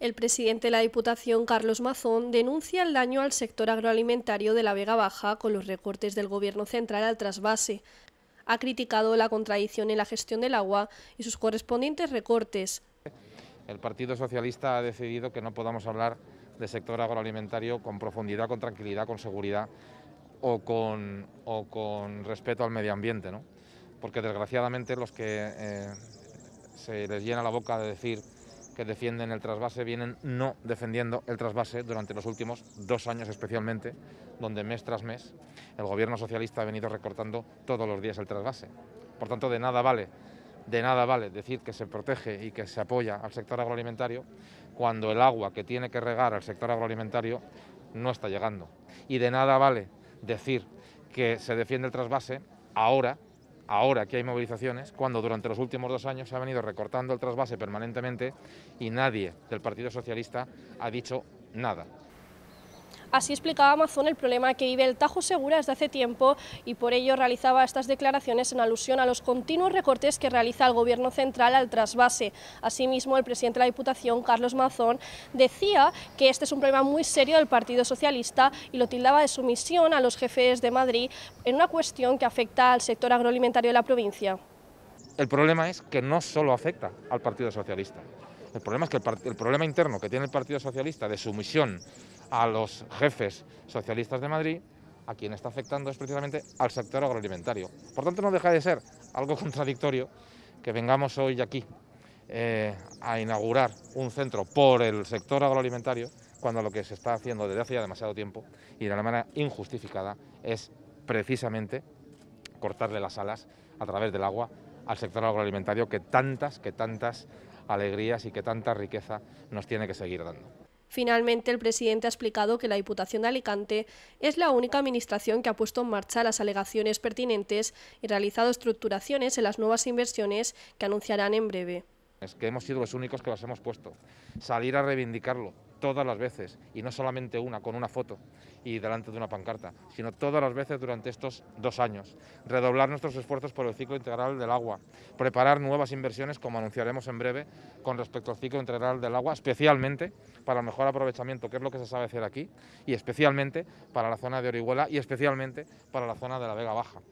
El presidente de la Diputación, Carlos Mazón, denuncia el daño al sector agroalimentario de la Vega Baja con los recortes del Gobierno central al trasvase. Ha criticado la contradicción en la gestión del agua y sus correspondientes recortes. El Partido Socialista ha decidido que no podamos hablar de sector agroalimentario con profundidad, con tranquilidad, con seguridad o con, respeto al medio ambiente, porque desgraciadamente los que eh, se les llena la boca de decir que defienden el trasvase vienen no defendiendo el trasvase durante los últimos dos años especialmente, donde mes tras mes el gobierno socialista ha venido recortando todos los días el trasvase. Por tanto, de nada vale, de nada vale decir que se protege y que se apoya al sector agroalimentario cuando el agua que tiene que regar al sector agroalimentario no está llegando. Y de nada vale decir que se defiende el trasvase ahora ahora que hay movilizaciones, cuando durante los últimos dos años se ha venido recortando el trasvase permanentemente y nadie del Partido Socialista ha dicho nada. Así explicaba Mazón el problema que vive el Tajo Segura desde hace tiempo y por ello realizaba estas declaraciones en alusión a los continuos recortes que realiza el Gobierno central al trasvase. Asimismo, el presidente de la Diputación, Carlos Mazón, decía que este es un problema muy serio del Partido Socialista y lo tildaba de sumisión a los jefes de Madrid en una cuestión que afecta al sector agroalimentario de la provincia. El problema es que no solo afecta al Partido Socialista. El problema es que el problema interno que tiene el Partido Socialista de sumisión a los jefes socialistas de Madrid, a quien está afectando es precisamente al sector agroalimentario. Por tanto, no deja de ser algo contradictorio que vengamos hoy aquí eh, a inaugurar un centro por el sector agroalimentario cuando lo que se está haciendo desde hace demasiado tiempo y de una manera injustificada es precisamente cortarle las alas a través del agua al sector agroalimentario que tantas, que tantas alegrías y que tanta riqueza nos tiene que seguir dando. Finalmente, el presidente ha explicado que la Diputación de Alicante es la única administración que ha puesto en marcha las alegaciones pertinentes y realizado estructuraciones en las nuevas inversiones que anunciarán en breve que hemos sido los únicos que las hemos puesto. Salir a reivindicarlo todas las veces, y no solamente una, con una foto y delante de una pancarta, sino todas las veces durante estos dos años. Redoblar nuestros esfuerzos por el ciclo integral del agua, preparar nuevas inversiones, como anunciaremos en breve, con respecto al ciclo integral del agua, especialmente para el mejor aprovechamiento, que es lo que se sabe hacer aquí, y especialmente para la zona de Orihuela y especialmente para la zona de la Vega Baja.